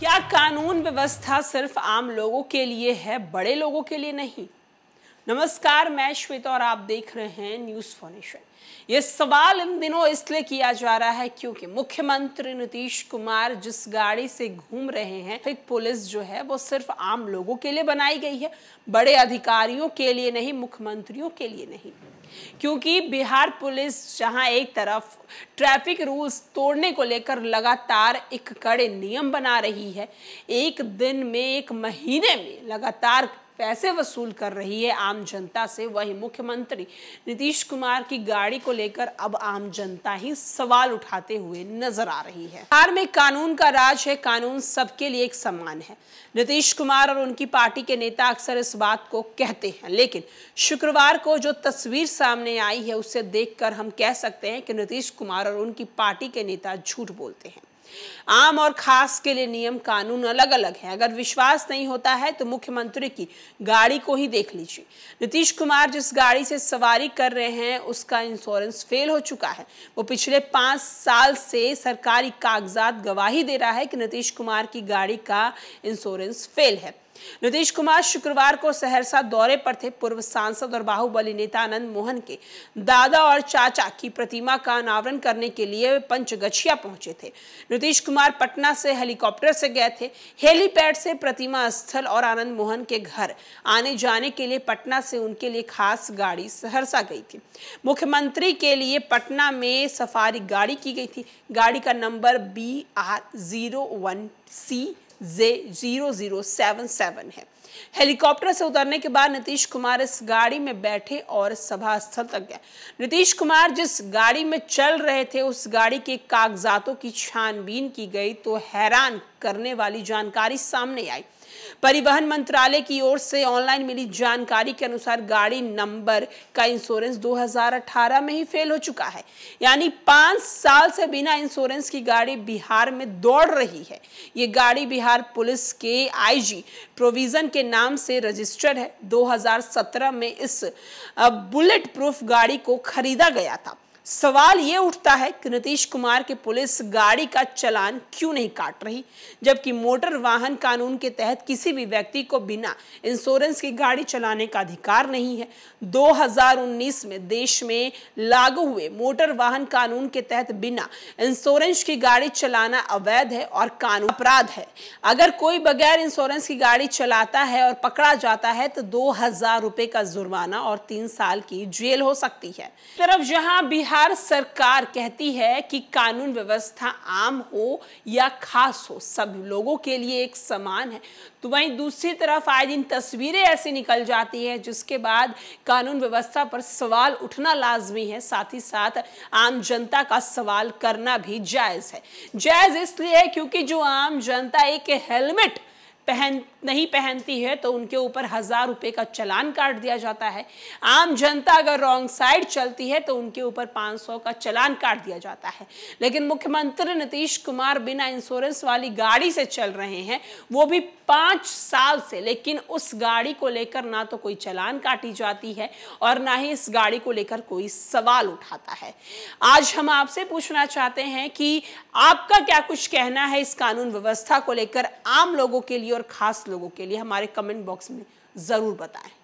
क्या कानून व्यवस्था सिर्फ आम लोगों के लिए है बड़े लोगों के लिए नहीं नमस्कार मैं श्वेता और आप देख रहे हैं न्यूज फॉर्मेशन ये सवाल इन दिनों इसलिए किया जा रहा है क्योंकि मुख्यमंत्री नीतीश कुमार जिस गाड़ी से घूम रहे हैं ट्रैफिक पुलिस जो है वो सिर्फ आम लोगों के लिए बनाई गई है बड़े अधिकारियों के लिए नहीं मुख्यमंत्रियों के लिए नहीं क्योंकि बिहार पुलिस जहां एक तरफ ट्रैफिक रूल्स तोड़ने को लेकर लगातार एक कड़े नियम बना रही है एक दिन में एक महीने में लगातार पैसे वसूल कर रही है आम जनता से वही मुख्यमंत्री नीतीश कुमार की गाड़ी को लेकर अब आम जनता ही सवाल उठाते हुए नजर आ रही है बिहार में कानून का राज है कानून सबके लिए एक समान है नीतीश कुमार और उनकी पार्टी के नेता अक्सर इस बात को कहते हैं लेकिन शुक्रवार को जो तस्वीर सामने आई है उसे देखकर हम कह सकते हैं कि नीतीश कुमार और उनकी पार्टी के नेता झूठ बोलते हैं आम और खास के लिए नियम कानून अलग अलग हैं अगर विश्वास नहीं होता है तो मुख्यमंत्री की गाड़ी को ही देख लीजिए नीतीश कुमार जिस गाड़ी से सवारी कर रहे हैं उसका इंश्योरेंस फेल हो चुका है वो पिछले पांच साल से सरकारी कागजात गवाही दे रहा है कि नीतीश कुमार की गाड़ी का इंश्योरेंस फेल है नीतीश कुमार शुक्रवार को सहरसा दौरे पर थे पूर्व सांसद और बाहुबली नेता आनंद मोहन के दादा और चाचा की प्रतिमा का अनावरण करने के लिए पंचगछिया पहुंचे थे नीतीश कुमार पटना से हेलीकॉप्टर से गए थे हेलीपैड से प्रतिमा स्थल और आनंद मोहन के घर आने जाने के लिए पटना से उनके लिए खास गाड़ी सहरसा गई थी मुख्यमंत्री के लिए पटना में सफारी गाड़ी की गई थी गाड़ी का number B R zero one C zero zero seven seven है हेलीकॉप्टर से उतरने के बाद नीतीश कुमार इस गाड़ी में बैठे और सभा स्थल तक गए नीतीश कुमार जिस गाड़ी में चल रहे थे उस गाड़ी के कागजातों की छानबीन की गई तो हैरान करने वाली जानकारी सामने आई परिवहन मंत्रालय की ओर से ऑनलाइन मिली जानकारी के अनुसार गाड़ी नंबर का इंश्योरेंस 2018 में ही फेल हो चुका है यानी पांच साल से बिना इंश्योरेंस की गाड़ी बिहार में दौड़ रही है ये गाड़ी बिहार पुलिस के आईजी प्रोविजन के नाम से रजिस्टर्ड है 2017 में इस बुलेट प्रूफ गाड़ी को खरीदा गया था सवाल ये उठता है कि नीतीश कुमार की पुलिस गाड़ी का चलान क्यों नहीं काट रही जबकि मोटर वाहन कानून के तहत किसी भी व्यक्ति को बिना इंश्योरेंस की गाड़ी चलाने का अधिकार नहीं है 2019 में देश में लागू हुए मोटर वाहन कानून के तहत बिना इंश्योरेंस की गाड़ी चलाना अवैध है और कानून अपराध है अगर कोई बगैर इंश्योरेंस की गाड़ी चलाता है और पकड़ा जाता है तो दो हजार रुपए का जुर्माना और तीन साल की जेल हो सकती है तरफ जहां बिहार सरकार कहती है कि कानून व्यवस्था आम हो या खास हो सब लोगों के लिए एक समान है तो वहीं दूसरी तरफ आए दिन तस्वीरें ऐसी निकल जाती है जिसके बाद कानून व्यवस्था पर सवाल उठना लाजमी है साथ ही साथ आम जनता का सवाल करना भी जायज़ है जायज़ इसलिए है क्योंकि जो आम जनता एक हेलमेट पहन नहीं पहनती है तो उनके ऊपर हज़ार रुपए का चलान काट दिया जाता है आम जनता अगर रॉन्ग साइड चलती है तो उनके ऊपर 500 का चलान काट दिया जाता है लेकिन मुख्यमंत्री नीतीश कुमार बिना इंश्योरेंस वाली गाड़ी से चल रहे हैं वो भी पांच साल से लेकिन उस गाड़ी को लेकर ना तो कोई चलान काटी जाती है और ना ही इस गाड़ी को लेकर कोई सवाल उठाता है आज हम आपसे पूछना चाहते हैं कि आपका क्या कुछ कहना है इस कानून व्यवस्था को लेकर आम लोगों के लिए और ख़ास लोगों के लिए हमारे कमेंट बॉक्स में ज़रूर बताएं